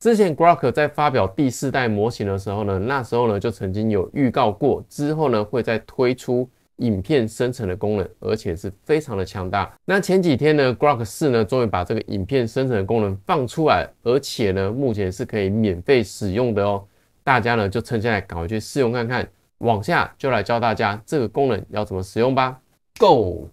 之前 Grok 在发表第四代模型的时候呢，那时候呢就曾经有预告过，之后呢会再推出影片生成的功能，而且是非常的强大。那前几天呢，Grok 四呢终于把这个影片生成的功能放出来，而且呢目前是可以免费使用的哦。大家呢就趁现在赶快去试用看看。往下就来教大家这个功能要怎么使用吧。Go。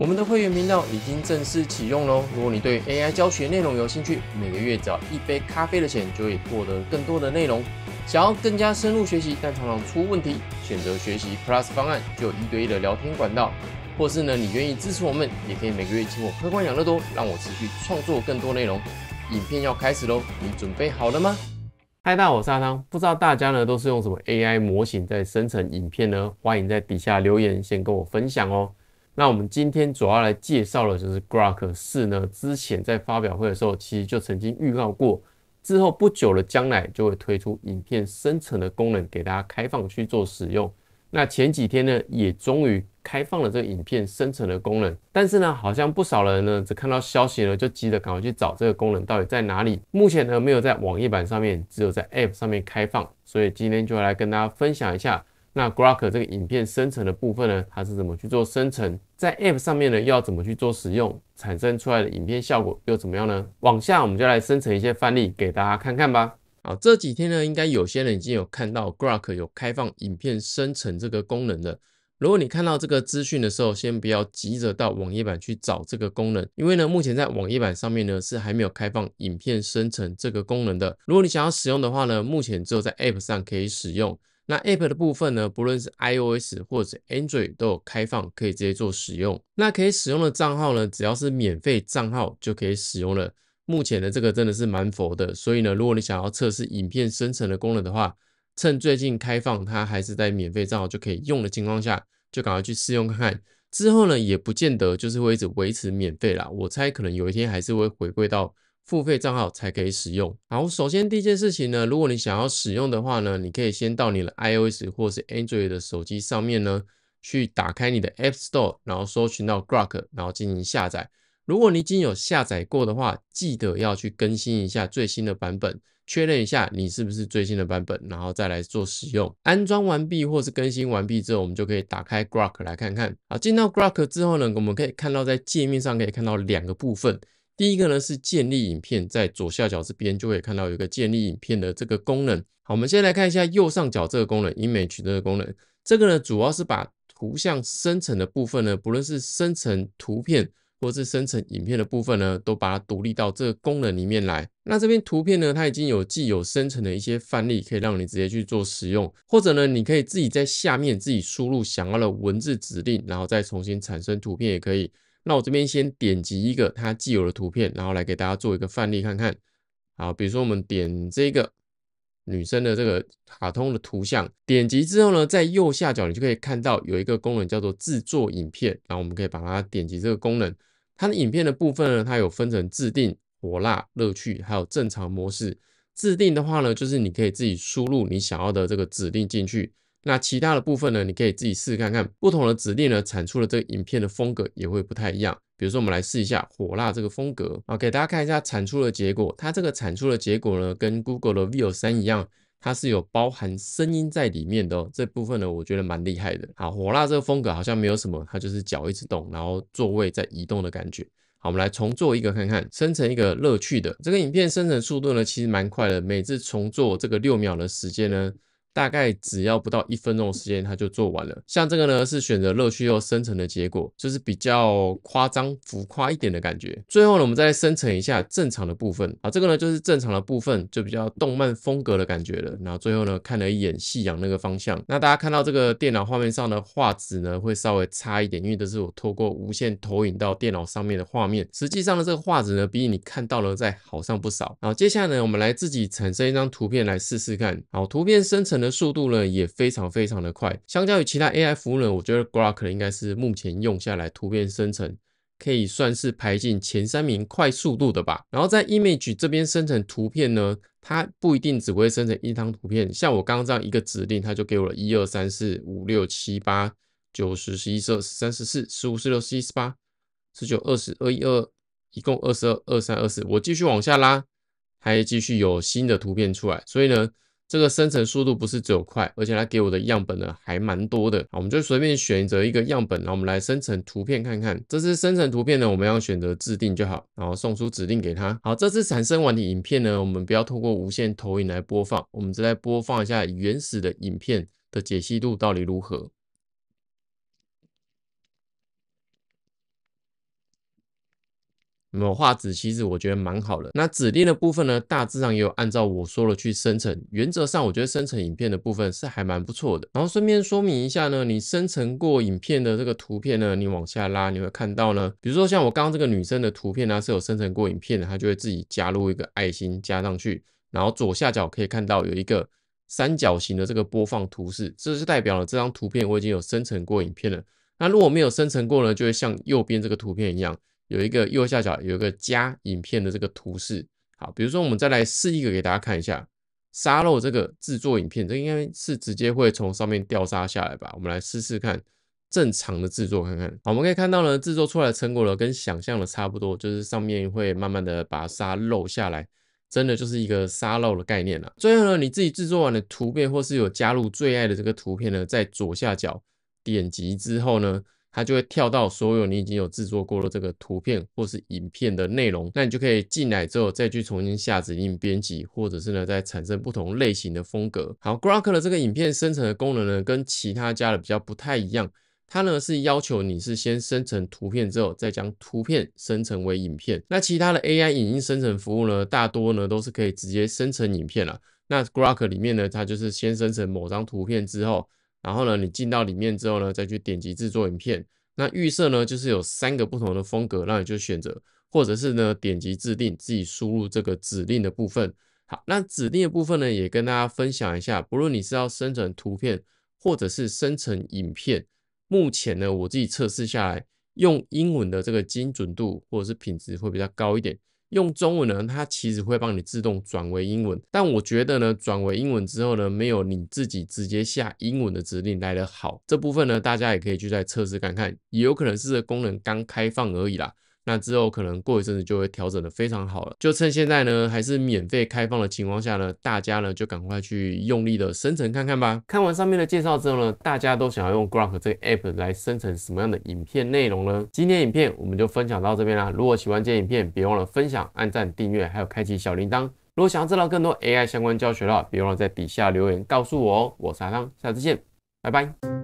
我们的会员频道已经正式启用喽！如果你对 AI 教学内容有兴趣，每个月只要一杯咖啡的钱，就可以获得更多的内容。想要更加深入学习，但常常出问题，选择学习 Plus 方案，就有一对一的聊天管道。或是呢，你愿意支持我们，也可以每个月请我喝罐养乐多，让我持续创作更多内容。影片要开始喽，你准备好了吗？嗨，大家好，我是汤。不知道大家呢，都是用什么 AI 模型在生成影片呢？欢迎在底下留言，先跟我分享哦。那我们今天主要来介绍的，就是 Grok 四呢。之前在发表会的时候，其实就曾经预告过，之后不久的将来就会推出影片生成的功能，给大家开放去做使用。那前几天呢，也终于开放了这个影片生成的功能，但是呢，好像不少人呢，只看到消息呢，就急着赶快去找这个功能到底在哪里。目前呢，没有在网页版上面，只有在 App 上面开放，所以今天就来跟大家分享一下。那 Grok 这个影片生成的部分呢，它是怎么去做生成？在 App 上面呢，又要怎么去做使用？产生出来的影片效果又怎么样呢？往下我们就来生成一些范例给大家看看吧。好，这几天呢，应该有些人已经有看到 Grok 有开放影片生成这个功能的。如果你看到这个资讯的时候，先不要急着到网页版去找这个功能，因为呢，目前在网页版上面呢是还没有开放影片生成这个功能的。如果你想要使用的话呢，目前只有在 App 上可以使用。那 App 的部分呢，不论是 iOS 或者 Android 都有开放可以直接做使用。那可以使用的账号呢，只要是免费账号就可以使用了。目前的这个真的是蛮佛的，所以呢，如果你想要测试影片生成的功能的话，趁最近开放它还是在免费账号就可以用的情况下，就赶快去试用看看。之后呢，也不见得就是会一直维持免费啦，我猜可能有一天还是会回归到。付费账号才可以使用。好，首先第一件事情呢，如果你想要使用的话呢，你可以先到你的 iOS 或是 Android 的手机上面呢，去打开你的 App Store，然后搜寻到 Grok，然后进行下载。如果你已经有下载过的话，记得要去更新一下最新的版本，确认一下你是不是最新的版本，然后再来做使用。安装完毕或是更新完毕之后，我们就可以打开 Grok 来看看。好，进到 Grok 之后呢，我们可以看到在界面上可以看到两个部分。第一个呢是建立影片，在左下角这边就会看到有一个建立影片的这个功能。好，我们先来看一下右上角这个功能，Image 这个功能。这个呢主要是把图像生成的部分呢，不论是生成图片或是生成影片的部分呢，都把它独立到这个功能里面来。那这边图片呢，它已经有既有生成的一些范例，可以让你直接去做使用，或者呢你可以自己在下面自己输入想要的文字指令，然后再重新产生图片也可以。那我这边先点击一个它既有的图片，然后来给大家做一个范例看看。好，比如说我们点这个女生的这个卡通的图像，点击之后呢，在右下角你就可以看到有一个功能叫做制作影片，然后我们可以把它点击这个功能。它的影片的部分呢，它有分成自定、火辣、乐趣，还有正常模式。自定的话呢，就是你可以自己输入你想要的这个指令进去。那其他的部分呢？你可以自己试看看，不同的指令呢，产出的这个影片的风格也会不太一样。比如说，我们来试一下火辣这个风格。o 给大家看一下产出的结果，它这个产出的结果呢，跟 Google 的 v i e o 三一样，它是有包含声音在里面的。这部分呢，我觉得蛮厉害的。好，火辣这个风格好像没有什么，它就是脚一直动，然后座位在移动的感觉。好，我们来重做一个看看，生成一个乐趣的这个影片生成速度呢，其实蛮快的，每次重做这个六秒的时间呢。大概只要不到一分钟的时间，它就做完了。像这个呢，是选择乐趣又生成的结果，就是比较夸张、浮夸一点的感觉。最后呢，我们再生成一下正常的部分。好，这个呢就是正常的部分，就比较动漫风格的感觉了。然后最后呢，看了一眼夕阳那个方向。那大家看到这个电脑画面上的画质呢，会稍微差一点，因为都是我透过无线投影到电脑上面的画面。实际上呢，这个画质呢，比你看到了再好上不少。然后接下来呢，我们来自己产生一张图片来试试看。好，图片生成。的速度呢也非常非常的快，相较于其他 AI 服务呢，我觉得 g r o k 可应该是目前用下来图片生成可以算是排进前三名快速度的吧。然后在 Image 这边生成图片呢，它不一定只会生成一张图片，像我刚刚这样一个指令，它就给我了一二三四五六七八九十十一十二十三十四十五十六十七十八十九二十二一二一共二十二二三二四，我继续往下拉，还继续有新的图片出来，所以呢。这个生成速度不是只有快，而且它给我的样本呢还蛮多的。好，我们就随便选择一个样本，然后我们来生成图片看看。这次生成图片呢，我们要选择制定就好，然后送出指令给它。好，这次产生完的影片呢，我们不要通过无线投影来播放，我们再来播放一下原始的影片的解析度到底如何。那么画质其实我觉得蛮好的。那指令的部分呢，大致上也有按照我说的去生成。原则上，我觉得生成影片的部分是还蛮不错的。然后顺便说明一下呢，你生成过影片的这个图片呢，你往下拉你会看到呢，比如说像我刚刚这个女生的图片呢，是有生成过影片的，它就会自己加入一个爱心加上去。然后左下角可以看到有一个三角形的这个播放图示，这是代表了这张图片我已经有生成过影片了。那如果没有生成过呢，就会像右边这个图片一样。有一个右下角有一个加影片的这个图示，好，比如说我们再来试一个给大家看一下沙漏这个制作影片，这应该是直接会从上面掉沙下来吧？我们来试试看正常的制作看看。好，我们可以看到呢，制作出来的成果呢跟想象的差不多，就是上面会慢慢的把沙漏下来，真的就是一个沙漏的概念了。最后呢，你自己制作完的图片或是有加入最爱的这个图片呢，在左下角点击之后呢。它就会跳到所有你已经有制作过的这个图片或是影片的内容，那你就可以进来之后再去重新下指令编辑，或者是呢再产生不同类型的风格。好，Grok 的这个影片生成的功能呢，跟其他家的比较不太一样，它呢是要求你是先生成图片之后，再将图片生成为影片。那其他的 AI 影音生成服务呢，大多呢都是可以直接生成影片了。那 Grok 里面呢，它就是先生成某张图片之后。然后呢，你进到里面之后呢，再去点击制作影片。那预设呢，就是有三个不同的风格让你就选择，或者是呢点击制定自己输入这个指令的部分。好，那指定的部分呢，也跟大家分享一下。不论你是要生成图片或者是生成影片，目前呢我自己测试下来，用英文的这个精准度或者是品质会比较高一点。用中文呢，它其实会帮你自动转为英文，但我觉得呢，转为英文之后呢，没有你自己直接下英文的指令来的好。这部分呢，大家也可以去再测试看看，也有可能是功能刚开放而已啦。那之后可能过一阵子就会调整的非常好了，就趁现在呢还是免费开放的情况下呢，大家呢就赶快去用力的生成看看吧。看完上面的介绍之后呢，大家都想要用 g r o k n d 这个 App 来生成什么样的影片内容呢？今天影片我们就分享到这边啦。如果喜欢这影片，别忘了分享、按赞、订阅，还有开启小铃铛。如果想要知道更多 AI 相关教学话，别忘了在底下留言告诉我哦。我是阿汤，下次见，拜拜。